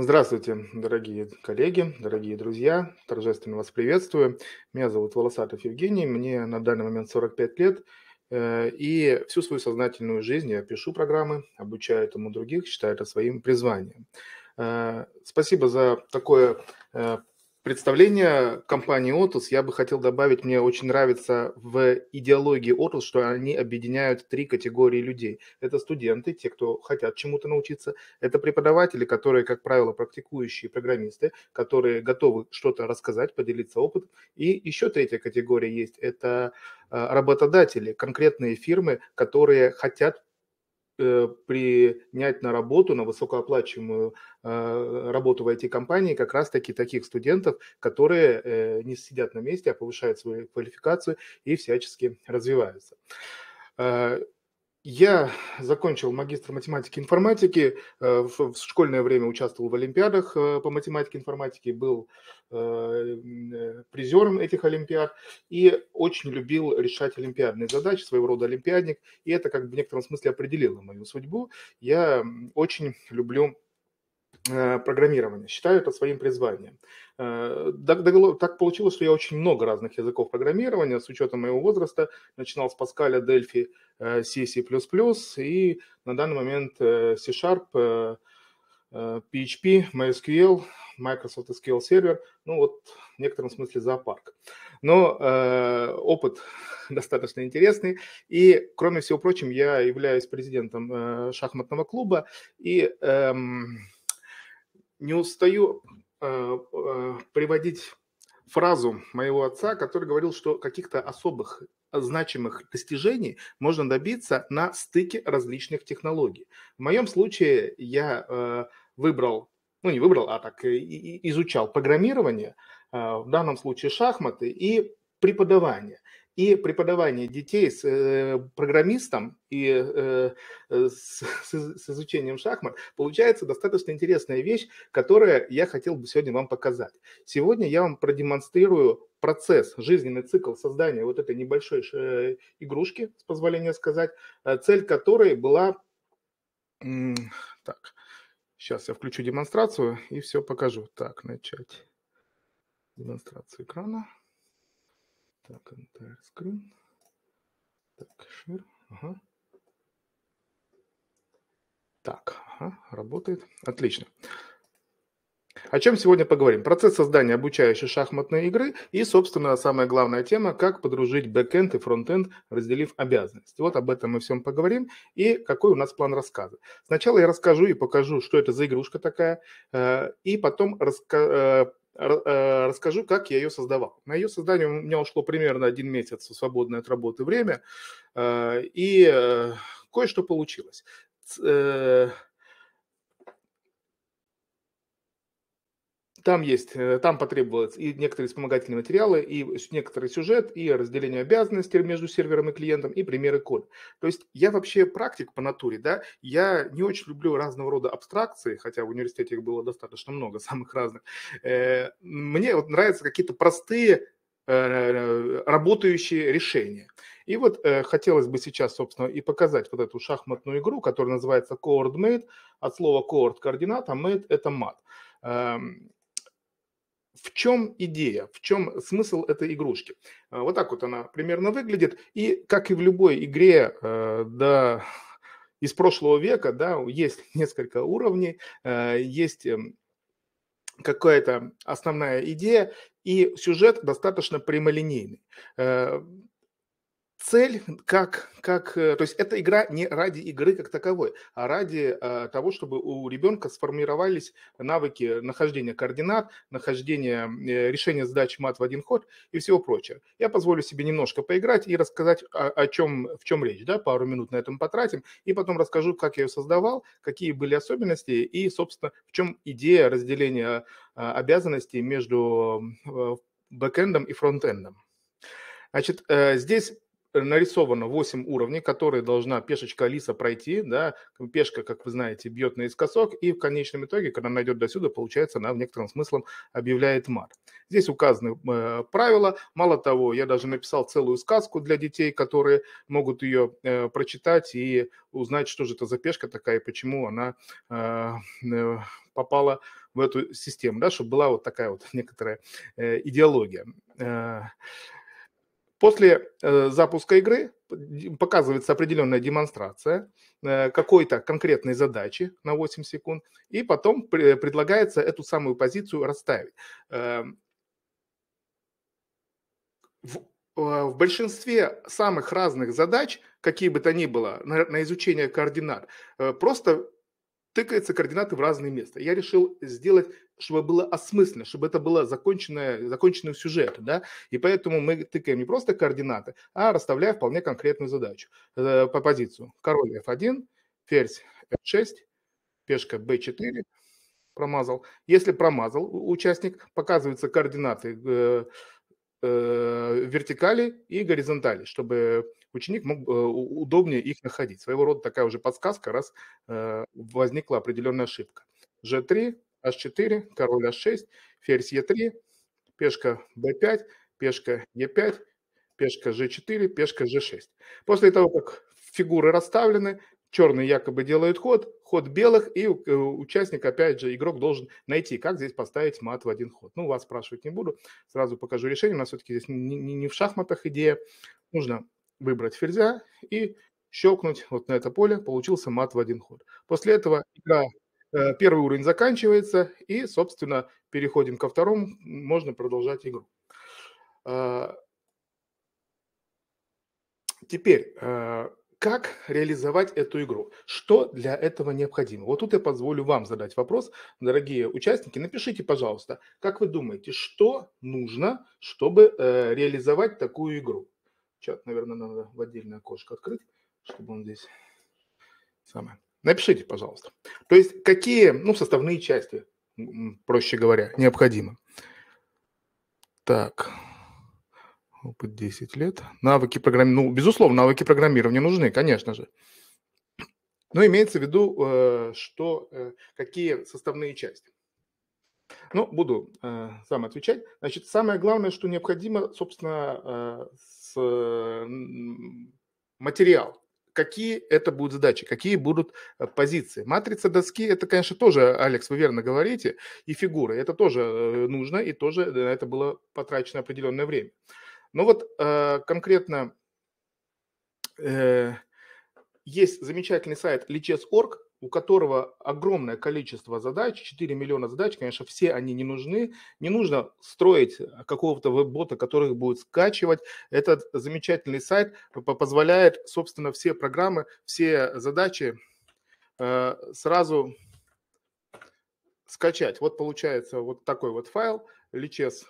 Здравствуйте, дорогие коллеги, дорогие друзья. Торжественно вас приветствую. Меня зовут Волосатов Евгений, мне на данный момент 45 лет. Э, и всю свою сознательную жизнь я пишу программы, обучаю этому других, считаю это своим призванием. Э, спасибо за такое э, представление компании Otus я бы хотел добавить, мне очень нравится в идеологии Otus, что они объединяют три категории людей. Это студенты, те, кто хотят чему-то научиться. Это преподаватели, которые, как правило, практикующие программисты, которые готовы что-то рассказать, поделиться опытом. И еще третья категория есть, это э, работодатели, конкретные фирмы, которые хотят Э, принять на работу, на высокооплачиваемую э, работу в IT-компании как раз-таки таких студентов, которые э, не сидят на месте, а повышают свою квалификацию и всячески развиваются. Я закончил магистр математики и информатики. Э, в школьное время участвовал в олимпиадах э, по математике и информатике, был э, призером этих олимпиад и очень любил решать олимпиадные задачи, своего рода олимпиадник. И это как бы в некотором смысле определило мою судьбу. Я очень люблю Э, программирования, считаю это своим призванием. Э, так, получилось, что я очень много разных языков программирования с учетом моего возраста. Начинал с Паскаля, Дельфи, э, C, C++ и на данный момент C-Sharp, PHP, MySQL, Microsoft SQL Server. Ну вот в некотором смысле зоопарк. Но э, опыт достаточно интересный. И, кроме всего прочего, я являюсь президентом э, шахматного клуба. И... Э, не устаю э, э, приводить фразу моего отца, который говорил, что каких-то особых значимых достижений можно добиться на стыке различных технологий. В моем случае я э, выбрал, ну не выбрал, а так изучал программирование, в данном случае шахматы и преподавание и преподавание детей с э, программистом и э, э с, с изучением шахмат, получается достаточно интересная вещь, которую я хотел бы сегодня вам показать. Сегодня я вам продемонстрирую процесс, жизненный цикл создания вот этой небольшой игрушки, с позволения сказать, э, цель которой была... Так, сейчас я включу демонстрацию и все покажу. Так, начать демонстрацию экрана. Так, entire screen. Так, share. Ага. Так, ага, работает. Отлично. О чем сегодня поговорим? Процесс создания обучающей шахматной игры и, собственно, самая главная тема, как подружить бэкэнд и фронтенд, разделив обязанности. Вот об этом мы всем поговорим и какой у нас план рассказа. Сначала я расскажу и покажу, что это за игрушка такая, э, и потом раска э, Э, расскажу, как я ее создавал. На ее создание у меня ушло примерно один месяц свободное от работы время, э, и э, кое-что получилось Там есть, э, там потребовалось и некоторые вспомогательные материалы, и некоторый сюжет, и разделение обязанностей между сервером и клиентом, и примеры кода. То есть я вообще практик по натуре, да, я не очень люблю разного рода абстракции, хотя в университете их было достаточно много, самых разных. Э, мне вот нравятся какие-то простые э, работающие решения. И вот э, хотелось бы сейчас, собственно, и показать вот эту шахматную игру, которая называется Coord Mate, от слова Coord координата, Mate – это мат. Эм, в чем идея, в чем смысл этой игрушки. А, вот так вот она примерно выглядит. И как и в любой игре, э, да, из прошлого века, да, есть несколько уровней, э, есть эм, какая-то основная идея, и сюжет достаточно прямолинейный. Э, цель как, как, э, то есть эта игра не ради игры как таковой, а ради э, того, чтобы у ребенка сформировались навыки нахождения координат, нахождения э, решения задач мат в один ход и всего прочего. Я позволю себе немножко поиграть и рассказать о, о чем, в чем речь, да, пару минут на этом потратим, и потом расскажу, как я ее создавал, какие были особенности и, собственно, в чем идея разделения э, обязанностей между э, бэкэндом и фронтендом. Значит, э, здесь Э, нарисовано 8 уровней, которые должна пешечка Алиса пройти, да, пешка, как вы знаете, бьет наискосок, и в конечном итоге, когда она идет до сюда, получается, она в некотором смысле объявляет мат. Здесь указаны э, правила, мало того, я даже написал целую сказку для детей, которые могут ее э, прочитать и узнать, что же это за пешка такая, и почему она э, э попала в эту систему, да, чтобы была вот такая вот некоторая э, идеология. После э, запуска игры показывается определенная демонстрация э, какой-то конкретной задачи на 8 секунд, и потом при, предлагается эту самую позицию расставить. Эм, э, в, в большинстве самых разных задач, какие бы то ни было, на, на изучение координат, э, просто тыкаются координаты в разные места. Я решил сделать, чтобы было осмысленно, чтобы это было законченное, законченный сюжет, да, и поэтому мы тыкаем не просто координаты, а расставляя вполне конкретную задачу, э, по позицию. Король f1, ферзь f6, пешка b4, промазал. Если промазал участник, показываются координаты э, э, вертикали и горизонтали, чтобы ученик мог э, удобнее их находить. Своего рода такая уже подсказка, раз э, возникла определенная ошибка. G3, H4, король H6, ферзь E3, пешка B5, пешка E5, пешка G4, пешка G6. После того, как фигуры расставлены, черные якобы делают ход, ход белых, и э, участник, опять же, игрок должен найти, как здесь поставить мат в один ход. Ну, вас спрашивать не буду, сразу покажу решение. У нас все-таки здесь не, не в шахматах идея. Нужно выбрать ферзя и щелкнуть вот на это поле, получился мат в один ход. После этого игра, э, первый уровень заканчивается, и, собственно, переходим ко второму, можно продолжать игру. А, теперь, э, как реализовать эту игру? Что для этого необходимо? Вот тут я позволю вам задать вопрос, дорогие участники. Напишите, пожалуйста, как вы думаете, что нужно, чтобы э, реализовать такую игру? Чат, наверное, надо в отдельное окошко открыть, чтобы он здесь самое. Напишите, пожалуйста. То есть какие ну, составные части, проще говоря, необходимы? Так, опыт 10 лет. Навыки программирования. Ну, безусловно, навыки программирования нужны, конечно же. Но имеется в виду, э, что э, какие составные части. Ну, буду э, сам отвечать. Значит, самое главное, что необходимо, собственно, э, с, э, материал. Какие это будут задачи, какие будут э, позиции. Матрица доски – это, конечно, тоже, Алекс, вы верно говорите, и фигуры. Это тоже э, нужно, и тоже на это было потрачено определенное время. Но вот э, конкретно э, есть замечательный сайт lichess.org у которого огромное количество задач, 4 миллиона задач, конечно, все они не нужны. Не нужно строить э, какого-то веб-бота, который их будет скачивать. Этот замечательный сайт позволяет, собственно, все программы, все задачи э, сразу скачать. Вот получается вот такой вот файл, lichess.com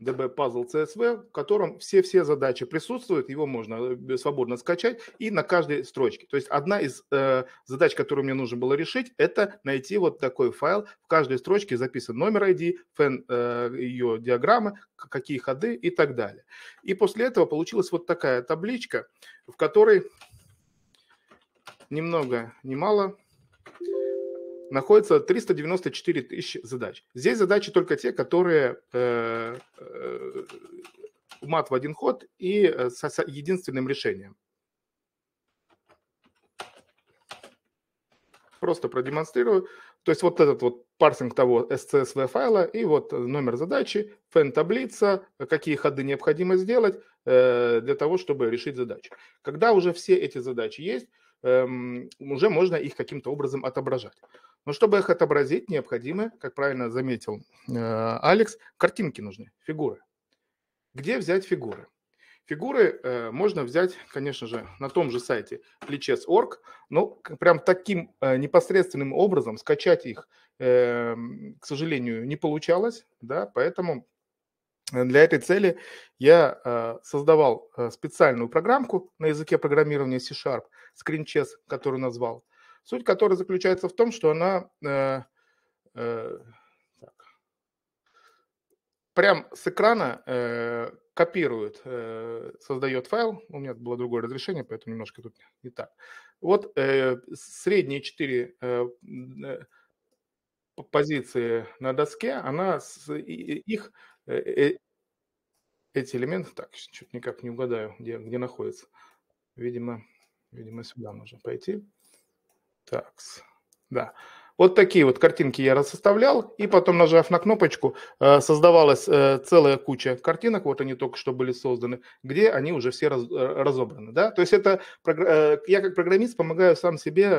DB Puzzle CSV, в котором все-все задачи присутствуют, его можно э, свободно скачать и на каждой строчке. То есть одна из э, задач, которую мне нужно было решить, это найти вот такой файл. В каждой строчке записан номер ID, фэн, э, ее диаграммы, какие ходы и так далее. И после этого получилась вот такая табличка, в которой немного, немало мало находится 394 тысячи задач. Здесь задачи только те, которые э, э, мат в один ход и с, э, с единственным решением. Просто продемонстрирую. То есть вот этот вот парсинг того SCSV файла и вот номер задачи, фэн-таблица, какие ходы необходимо сделать э, для того, чтобы решить задачу. Когда уже все эти задачи есть, эм, уже можно их каким-то образом отображать. Но чтобы их отобразить, необходимы, как правильно заметил э, Алекс, картинки нужны, фигуры. Где взять фигуры? Фигуры э, можно взять, конечно же, на том же сайте Lichess.org, но прям таким э, непосредственным образом скачать их, э, к сожалению, не получалось, да, поэтому э, для этой цели я э, создавал э, специальную программку на языке программирования C-Sharp, ScreenChess, которую назвал, суть которой заключается в том, что она э, э, так, прям с экрана э, копирует, э, создает файл. У меня было другое разрешение, поэтому немножко тут не так. Вот э, средние четыре э, э позиции на доске, она с, их э, э, эти элементы, так, чуть никак не угадаю, где, где находится. Видимо, видимо, сюда нужно пойти. Так, да. Вот такие вот картинки я составлял, и потом, нажав на кнопочку, э, создавалась э, целая куча картинок, вот они только что были созданы, где они уже все э, разобраны. Да? То есть это я как программист помогаю сам себе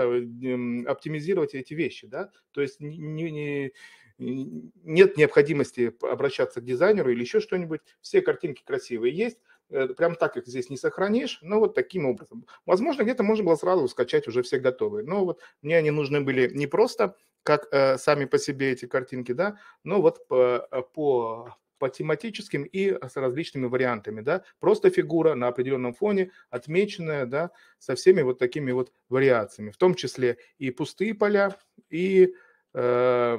оптимизировать эти вещи. Да? То есть не, не, нет необходимости обращаться к дизайнеру или еще что-нибудь. Все картинки красивые есть, Э, прям так их здесь не сохранишь, но вот таким образом. Возможно, где-то можно было сразу скачать уже все готовые, но вот мне они нужны были не просто как э, сами по себе эти картинки, да, но вот по, э, по, по тематическим и с различными вариантами, да, просто фигура на определенном фоне, отмеченная, да, со всеми вот такими вот вариациями, в том числе и пустые поля, и э,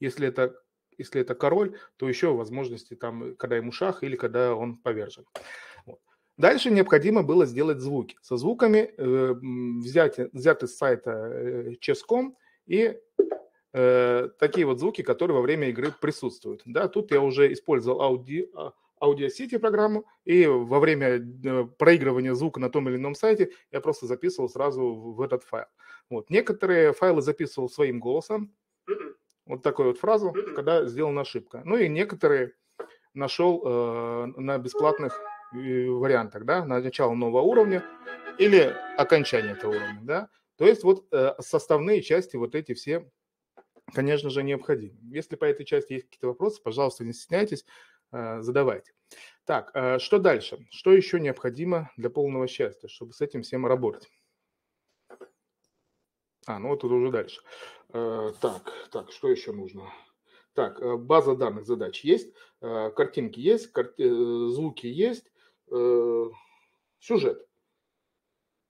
если это если это король, то еще возможности там, когда ему шах или когда он повержен. Вот. Дальше необходимо было сделать звуки. Со звуками э, взять взяты с сайта э, Ческом и э, такие вот звуки, которые во время игры присутствуют. Да, тут я уже использовал ауди, а, Audio City программу, и во время э, проигрывания звука на том или ином сайте я просто записывал сразу в этот файл. Вот. Некоторые файлы записывал своим голосом, вот такую вот фразу, когда сделана ошибка. Ну и некоторые нашел э, на бесплатных э, вариантах, да, на начало нового уровня или окончание этого уровня, да. То есть вот э, составные части вот эти все, конечно же, необходимы. Если по этой части есть какие-то вопросы, пожалуйста, не стесняйтесь, э, задавайте. Так, э, что дальше? Что еще необходимо для полного счастья, чтобы с этим всем работать? А, ну вот тут уже дальше. Э, так, так, что еще нужно? Так, э, база данных задач есть, э, картинки есть, кар... звуки есть, сюжет.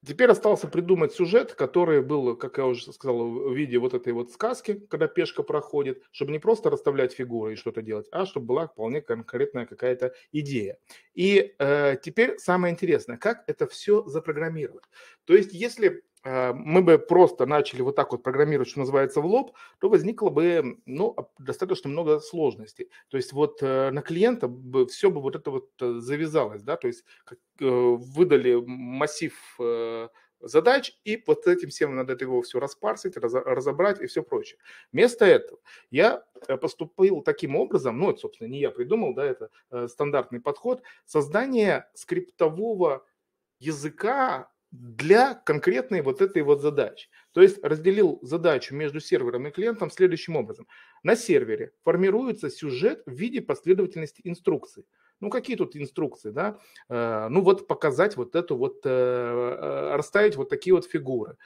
Теперь остался придумать сюжет, который был, как я уже сказал, в виде вот этой вот сказки, когда пешка проходит, чтобы не просто расставлять фигуры и что-то делать, а чтобы была вполне конкретная какая-то идея. И э, теперь самое интересное, как это все запрограммировать. То есть, если Э, мы бы просто начали вот так вот программировать, что называется, в лоб, то возникло бы ну, достаточно много сложностей. То есть вот э, на клиента бы все бы вот это вот э, завязалось, да, то есть выдали массив задач, и под этим всем надо его все распарсить, разобрать и все прочее. Вместо этого я поступил таким образом, ну, это, собственно, не я придумал, да, это стандартный подход, создание скриптового языка для конкретной вот этой вот задачи. То есть разделил задачу между сервером и клиентом следующим образом. На сервере формируется сюжет в виде последовательности инструкций. Ну, какие тут инструкции, да? Э, ну, вот показать вот эту вот, э, э, расставить вот такие вот фигуры,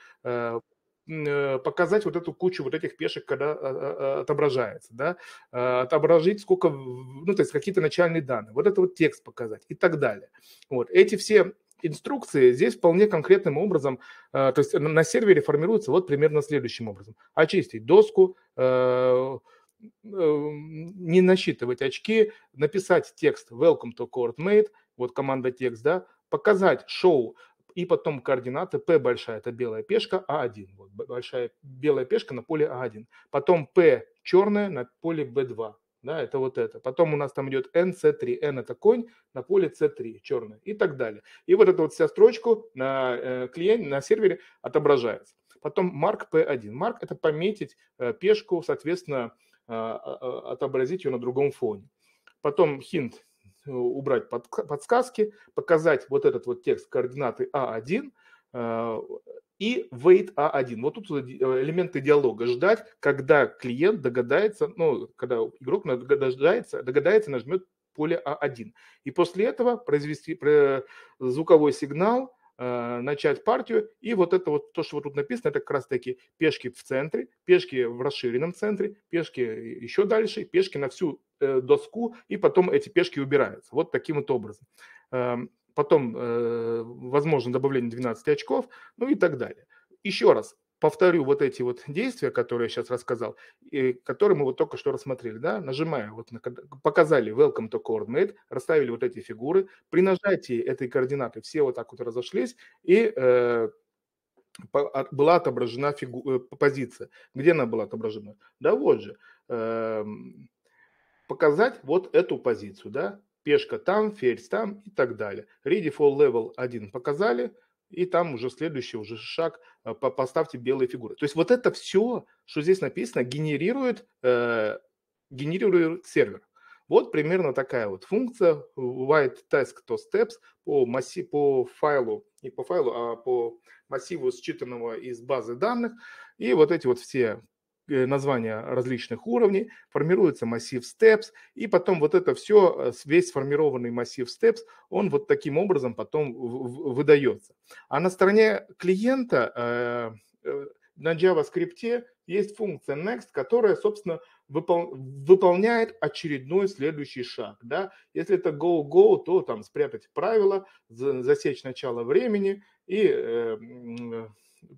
показать вот эту кучу вот этих пешек, когда отображается, да, отобразить сколько, ну, то есть какие-то начальные данные, вот это вот текст показать и так далее. Вот, эти все инструкции здесь вполне конкретным образом, э, то есть на сервере формируется вот примерно следующим образом. Очистить доску, э, э, не насчитывать очки, написать текст «Welcome to CourtMate», вот команда текст, да, показать шоу, и потом координаты P большая, это белая пешка, А1. Вот большая белая пешка на поле А1. Потом P черная на поле B2 да, это вот это. Потом у нас там идет N, C3, N это конь, на поле C3 черный и так далее. И вот эта вот вся строчку на э, клиенте, на сервере отображается. Потом mark P1. Mark это пометить э, пешку, соответственно, э, отобразить ее на другом фоне. Потом hint э, убрать подсказки, показать вот этот вот текст координаты А1, и wait A1. Вот тут э, элементы диалога. Ждать, когда клиент догадается, ну, когда игрок догадается, догадается, нажмет поле А1. И после этого произвести звуковой сигнал, э, начать партию. И вот это вот то, что вот тут написано, это как раз таки пешки в центре, пешки в расширенном центре, пешки еще дальше, пешки на всю э, доску, и потом эти пешки убираются. Вот таким вот образом. Эм, потом, э, возможно, добавление 12 очков, ну и так далее. Еще раз, повторю вот эти вот действия, которые я сейчас рассказал, и которые мы вот только что рассмотрели, да, нажимая, вот на, показали welcome to coordinate, расставили вот эти фигуры, при нажатии этой координаты все вот так вот разошлись, и э, а, была отображена фигу, э, позиция. Где она была отображена? Да вот же. Э, показать вот эту позицию, да, пешка там, ферзь там и так далее. Ready for level 1 показали, и там уже следующий уже шаг, э, поставьте белые фигуры. То есть вот это все, что здесь написано, генерирует, э, генерирует сервер. Вот примерно такая вот функция white task to steps по, масси, по файлу, не по файлу, а по массиву считанного из базы данных. И вот эти вот все Э, названия различных уровней, формируется массив steps, и потом вот это все, э, весь сформированный массив steps, он вот таким образом потом выдается. А на стороне клиента э, на JavaScript есть функция next, которая, собственно, выполняет очередной следующий шаг. Да? Если это go-go, то там спрятать правила, засечь начало времени и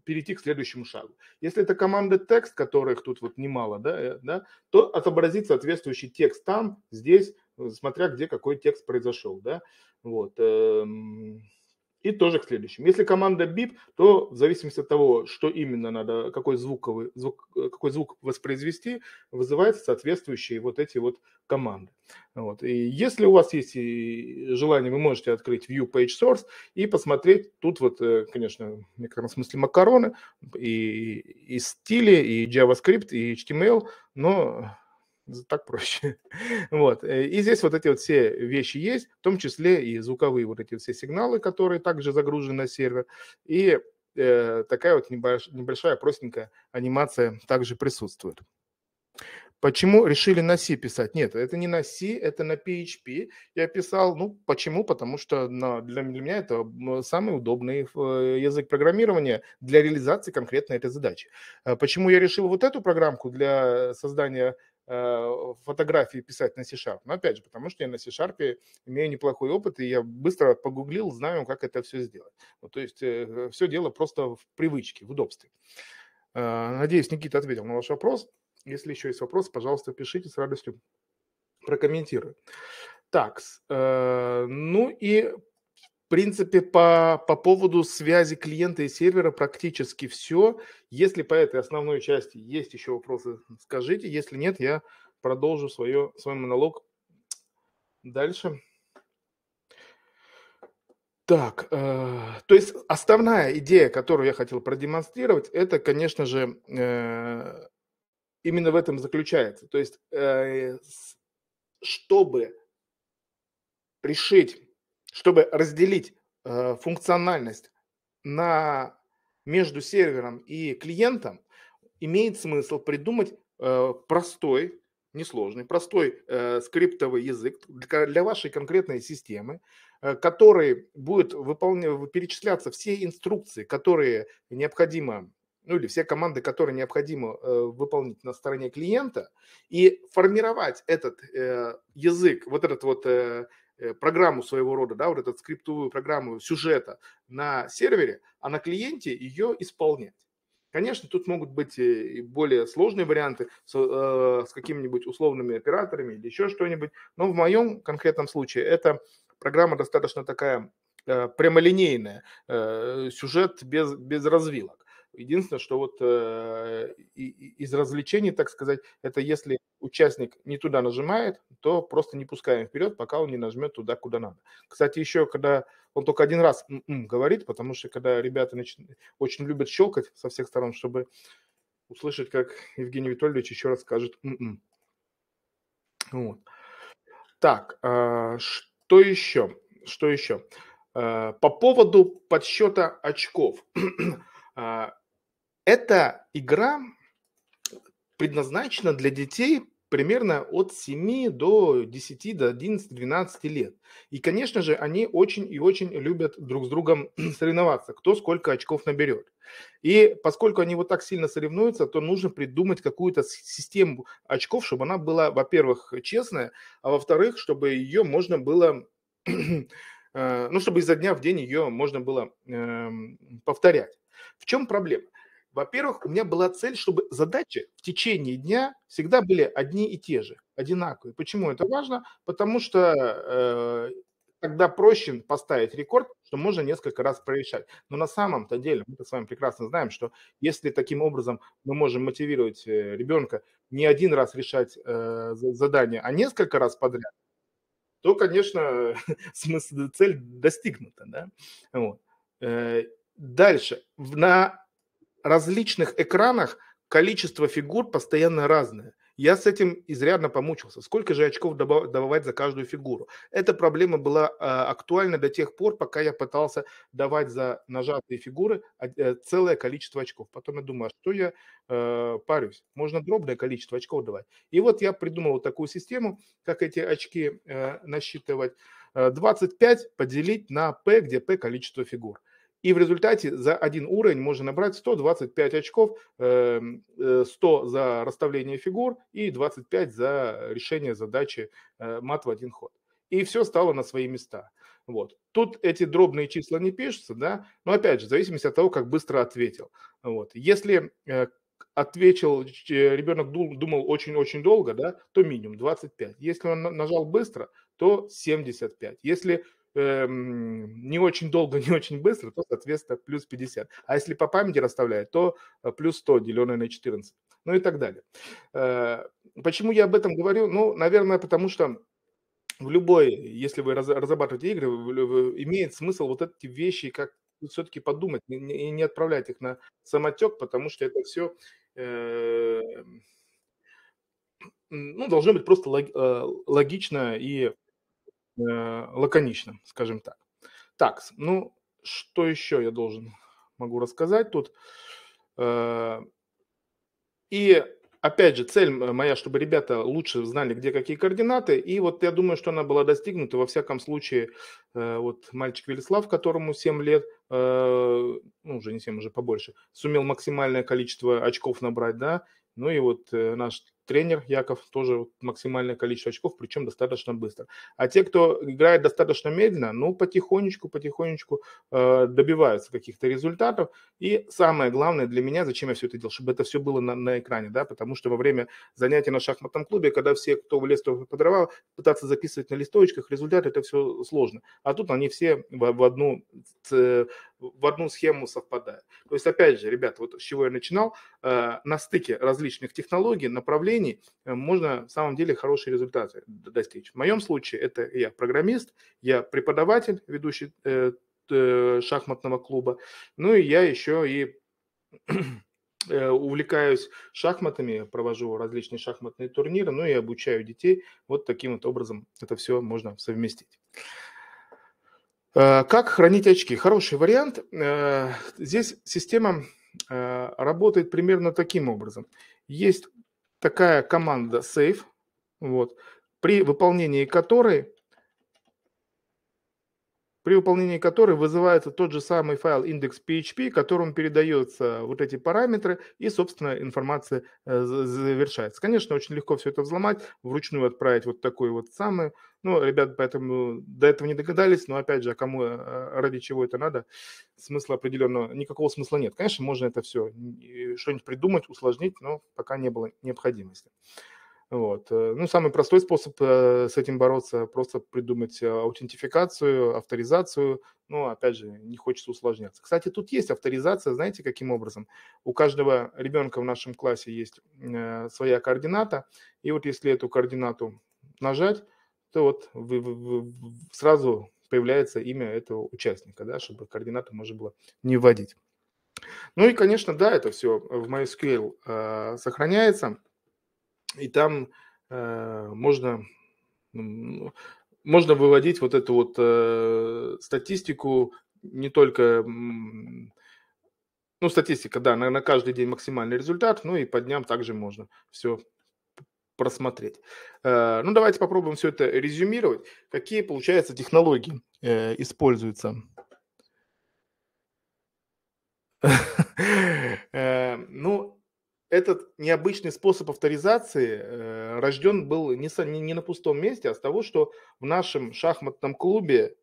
перейти к следующему шагу. Если это команды текст, которых тут вот немало, да, э, да, то отобразит соответствующий текст там, здесь, э, смотря где какой текст произошел, да, вот. Эм, и тоже к следующему. Если команда бип, то в зависимости от того, что именно надо, какой звуковый, звук, э, какой звук воспроизвести, вызываются соответствующие вот эти вот команды. Вот. И если у вас есть э, желание, вы можете открыть View Page Source и посмотреть. Тут вот, э, конечно, в некотором смысле макароны и, и стили, и JavaScript, и HTML, но так проще. вот. Э, и здесь вот эти вот все вещи есть, в том числе и звуковые вот эти все сигналы, которые также загружены на сервер. И э, такая вот небольшая простенькая анимация также присутствует. Почему решили на C писать? Нет, это не на C, это на PHP. Я писал, ну, почему? Потому что для, меня это самый удобный э, язык программирования для реализации конкретно этой задачи. Почему я решил вот эту программку для создания Э, фотографии писать на C-Sharp. Но опять же, потому что я на C-Sharp имею неплохой опыт, и я быстро погуглил, знаю, как это все сделать. Ну, то есть э, все дело просто в привычке, в удобстве. Э, надеюсь, Никита ответил на ваш вопрос. Если еще есть вопросы, пожалуйста, пишите, с радостью прокомментирую. Так, ну и принципе, по, по поводу связи клиента и сервера практически все. Если по этой основной части есть еще вопросы, скажите. Если нет, я продолжу свое, свой монолог дальше. Так, э, то есть основная идея, которую я хотел продемонстрировать, это, конечно же, э, именно в этом заключается. То есть, э, чтобы решить чтобы разделить э, функциональность на, между сервером и клиентом, имеет смысл придумать э, простой, несложный, простой э, скриптовый язык для, для вашей конкретной системы, э, который будет выполня, перечисляться все инструкции, которые необходимо ну или все команды, которые необходимо э, выполнить на стороне клиента, и формировать этот э, язык, вот этот вот э, Э, программу своего рода, да, вот эту скриптовую программу сюжета на сервере, а на клиенте ее исполнять. Конечно, тут могут быть э, и более сложные варианты с, э, с какими-нибудь условными операторами или еще что-нибудь, но в моем конкретном случае эта программа достаточно такая э, прямолинейная, э, сюжет без, без развилок. Единственное, что вот э, из развлечений, так сказать, это если участник не туда нажимает, то просто не пускаем вперед, пока он не нажмет туда, куда надо. Кстати, еще когда он только один раз М -м", говорит, потому что когда ребята нач... очень любят щелкать со всех сторон, чтобы услышать, как Евгений Витольевич еще раз скажет М «м-м». Вот. Так, э, что еще? Что еще? Э, по поводу подсчета очков. А, эта игра предназначена для детей примерно от 7 до 10, до 11, 12 лет. И, конечно же, они очень и очень любят друг с другом соревноваться, кто сколько очков наберет. И поскольку они вот так сильно соревнуются, то нужно придумать какую-то систему очков, чтобы она была, во-первых, честная, а во-вторых, чтобы ее можно было э, ну, чтобы изо дня в день ее можно было э, повторять. В чем проблема? Во-первых, у меня была цель, чтобы задачи в течение дня всегда были одни и те же, одинаковые. Почему это важно? Потому что э, тогда проще поставить рекорд, что можно несколько раз прорешать. Но на самом-то деле, мы с вами прекрасно знаем, что если таким образом мы можем мотивировать э, ребенка не один раз решать э, задание, а несколько раз подряд, то, конечно, смысл, цель достигнута. Да? Вот. Э, дальше. На различных экранах количество фигур постоянно разное. Я с этим изрядно помучился. Сколько же очков давать за каждую фигуру? Эта проблема была а, актуальна до тех пор, пока я пытался давать за нажатые фигуры а, э, целое количество очков. Потом я думаю, а что я э, парюсь? Можно дробное количество очков давать. И вот я придумал вот такую систему, как эти очки э, насчитывать. 25 поделить на P, где P количество фигур. И в результате за один уровень можно набрать 125 очков, 100 эм, э, за расставление фигур и 25 за решение задачи э, мат в один ход. И все стало на свои места. Вот. Тут эти дробные числа не пишутся, да, но опять же, в зависимости от того, как быстро ответил. Вот. Если э, ответил, ребенок думал очень-очень долго, да, то минимум 25. Если он нажал быстро, то 75. Если Эм, не очень долго, не очень быстро, то, соответственно, плюс 50. А если по памяти расставляют, то э, плюс 100, деленное на 14. Ну и так далее. Э, почему я об этом говорю? Ну, наверное, потому что в любой, если вы разрабатываете игры, имеет смысл вот эти вещи как все-таки подумать и не отправлять их на самотек, потому что это все э, ну, должно быть просто логично и Э, лаконично, скажем так. Так, ну, что еще я должен могу рассказать тут? Э, и опять же, цель моя, чтобы ребята лучше знали, где какие координаты. И вот я думаю, что она была достигнута. Во всяком случае, э, вот мальчик Велислав, которому 7 лет, ну, уже не 7, уже побольше, сумел максимальное количество очков набрать, да. Ну и вот наш тренер Яков, тоже максимальное количество очков, причем достаточно быстро. А те, кто играет достаточно медленно, ну, потихонечку, потихонечку э, добиваются каких-то результатов. И самое главное для меня, зачем я все это делал, чтобы это все было на, на экране, да, потому что во время занятий на шахматном клубе, когда все, кто в лес, кто подрывал, пытаться записывать на листочках результаты, это все сложно. А тут они все в, в одну в одну схему совпадает. То есть, опять же, ребята, вот с чего я начинал, э, на стыке различных технологий, направлений э, можно в самом деле хорошие результаты достичь. В моем случае это я программист, я преподаватель, ведущий э, шахматного клуба, ну и я еще и увлекаюсь шахматами, провожу различные шахматные турниры, ну и обучаю детей. Вот таким вот образом это все можно совместить. Э, как хранить очки? Хороший вариант. Э, здесь система э, работает примерно таким образом. Есть такая команда save, вот, при выполнении которой при выполнении которой вызывается тот же самый файл index.php, которому передаются вот эти параметры и, собственно, информация э, завершается. Конечно, очень легко все это взломать, вручную отправить вот такой вот самый. Ну, ребят, поэтому до этого не догадались, но, опять же, а кому, э, ради чего это надо, смысла определенного, никакого смысла нет. Конечно, можно это все что-нибудь придумать, усложнить, но пока не было необходимости. Вот. Э, ну, самый простой способ э, с этим бороться – просто придумать э, аутентификацию, авторизацию. Но, опять же, не хочется усложняться. Кстати, тут есть авторизация, знаете, каким образом? У каждого ребенка в нашем классе есть своя координата, и вот если эту координату нажать, то вот вы, вы, вы сразу появляется имя этого участника, да, чтобы координату можно было не вводить. Ну и, конечно, да, это все в MySQL э, сохраняется – и там э, можно, можно выводить вот эту вот э, статистику не только, ну, статистика, да, на, на каждый день максимальный результат, ну и по дням также можно все просмотреть. Э, ну, давайте попробуем все это резюмировать. Какие, получается, технологии э, используются? Э, ну, этот необычный способ авторизации э, рожден был не, не, не на пустом месте, а с того, что в нашем шахматном клубе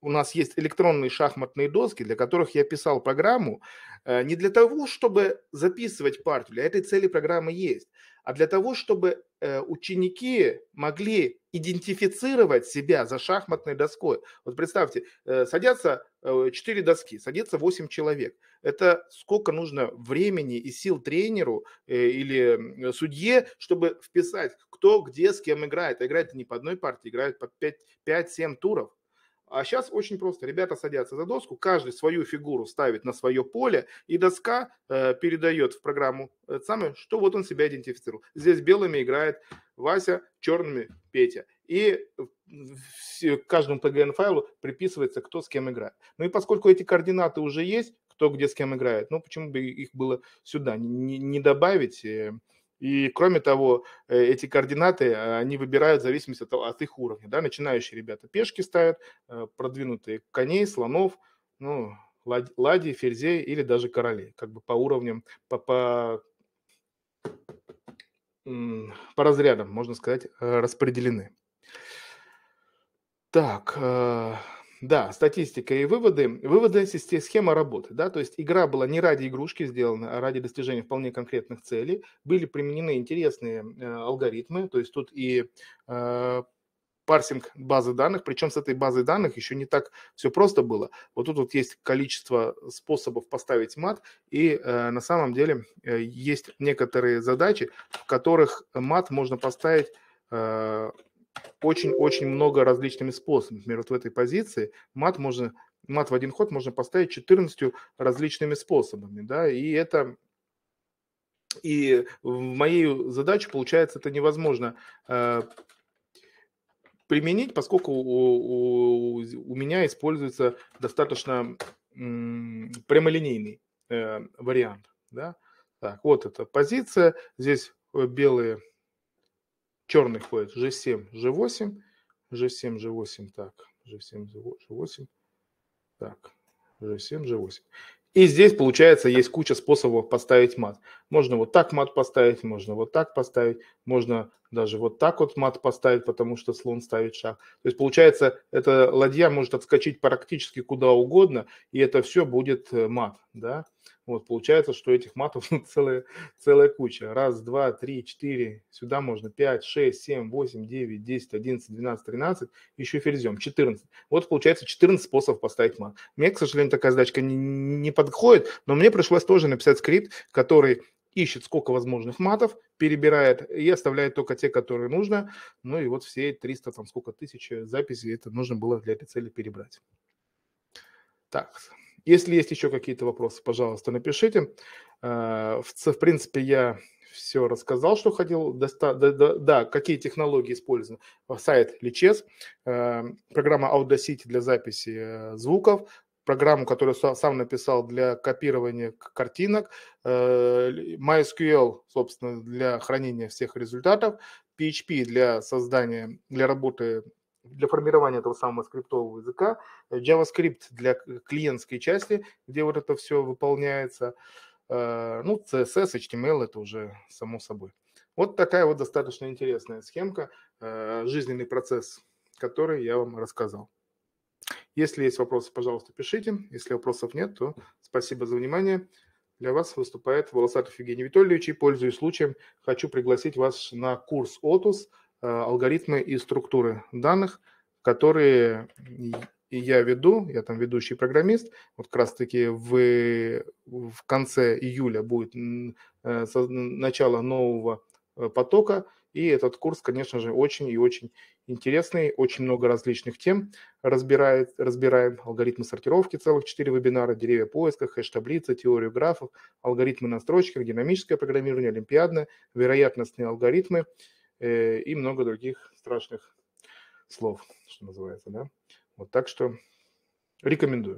у нас есть электронные шахматные доски, для которых я писал программу, э, не для того, чтобы записывать партию, для этой цели программы есть а для того, чтобы э, ученики могли идентифицировать себя за шахматной доской. Вот представьте, э, садятся 4 э, доски, садится 8 человек. Это сколько нужно времени и сил тренеру или судье, чтобы вписать, кто где с кем играет. А играет не по одной партии, играет по 5-7 туров. А сейчас очень просто. Ребята садятся за доску, каждый свою фигуру ставит на свое поле, и доска э, передает в программу это самое, что вот он себя идентифицировал. Здесь белыми играет Вася, черными Петя. И к каждому PGN-файлу приписывается, кто с кем играет. Ну и поскольку эти координаты уже есть, кто где с кем играет, ну почему бы их было сюда не, не добавить? Э, и, кроме того, э, эти координаты, а, они выбирают в зависимости от, от их уровня. Да? Начинающие ребята пешки ставят, э, продвинутые коней, слонов, ну, ладь, ладей, ферзей или даже королей. Как бы по уровням, по, по, по разрядам, можно сказать, э, распределены. Так, да, статистика и выводы. Выводы – схема работы. Да? То есть игра была не ради игрушки сделана, а ради достижения вполне конкретных целей. Были применены интересные э, алгоритмы. То есть тут и э, парсинг базы данных, причем с этой базой данных еще не так все просто было. Вот тут вот есть количество способов поставить мат, и э, на самом деле э, есть некоторые задачи, в которых мат можно поставить э, очень-очень много различными способами. Например, вот в этой позиции мат можно мат в один ход можно поставить 14 различными способами, да, и это и в моей задаче получается это невозможно э, применить, поскольку у, у, у меня используется достаточно м, прямолинейный э, вариант, да. Так, вот эта позиция, здесь э, белые черный ходит G7, G8, G7, G8, так, G7, G8, так, G7, G8. И здесь, получается, есть куча способов поставить мат. Можно вот так мат поставить, можно вот так поставить, можно даже вот так вот мат поставить, потому что слон ставит шаг. То есть, получается, эта ладья может отскочить практически куда угодно, и это все будет э, мат, да. Вот получается, что этих матов целая, целая куча. Раз, два, три, четыре, сюда можно пять, шесть, семь, восемь, девять, десять, одиннадцать, двенадцать, тринадцать, еще ферзем, четырнадцать. Вот получается четырнадцать способов поставить мат. Мне, к сожалению, такая задачка не, не подходит, но мне пришлось тоже написать скрипт, который ищет сколько возможных матов, перебирает и оставляет только те, которые нужно. Ну и вот все 300, там сколько тысяч записей это нужно было для этой цели перебрать. Так, если есть еще какие-то вопросы, пожалуйста, напишите. Э, в, в принципе, я все рассказал, что хотел. Доста... Да, да, да, какие технологии использованы. Сайт Liches, э, программа Audacity для записи э, звуков, программу, которую сам написал для копирования картинок, MySQL, собственно, для хранения всех результатов, PHP для создания, для работы для формирования этого самого скриптового языка, э, JavaScript для клиентской части, где вот это все выполняется, э, ну, CSS, HTML, это уже само собой. Вот такая вот достаточно интересная схемка, э, жизненный процесс, который я вам рассказал. Если есть вопросы, пожалуйста, пишите. Если вопросов нет, то спасибо за внимание. Для вас выступает Волосатов Евгений Витольевич. И, пользуясь случаем, хочу пригласить вас на курс «Отус», Э, алгоритмы и структуры данных, которые я веду, я там ведущий программист, вот как раз-таки в, в конце июля будет э, начало нового э, потока, и этот курс, конечно же, очень и очень интересный, очень много различных тем разбирает, разбираем. Алгоритмы сортировки, целых 4 вебинара, деревья поиска, хэш-таблицы, теорию графов, алгоритмы на строчках, динамическое программирование, олимпиадное, вероятностные алгоритмы – э, и много других страшных слов, что называется, да. Вот так что рекомендую.